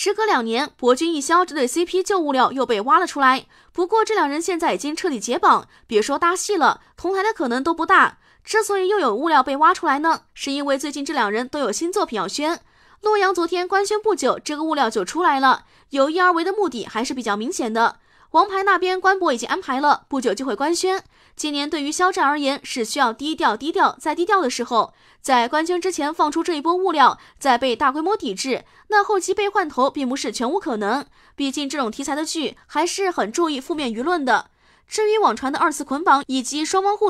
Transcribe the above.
时隔两年，博君一肖这对 CP 旧物料又被挖了出来。不过，这两人现在已经彻底解绑，别说搭戏了，同台的可能都不大。之所以又有物料被挖出来呢，是因为最近这两人都有新作品要宣。洛阳昨天官宣不久，这个物料就出来了，有意而为的目的还是比较明显的。王牌那边官博已经安排了，不久就会官宣。今年对于肖战而言是需要低调低调再低调的时候，在官宣之前放出这一波物料，再被大规模抵制，那后期被换头并不是全无可能。毕竟这种题材的剧还是很注意负面舆论的。至于网传的二次捆绑以及双方互。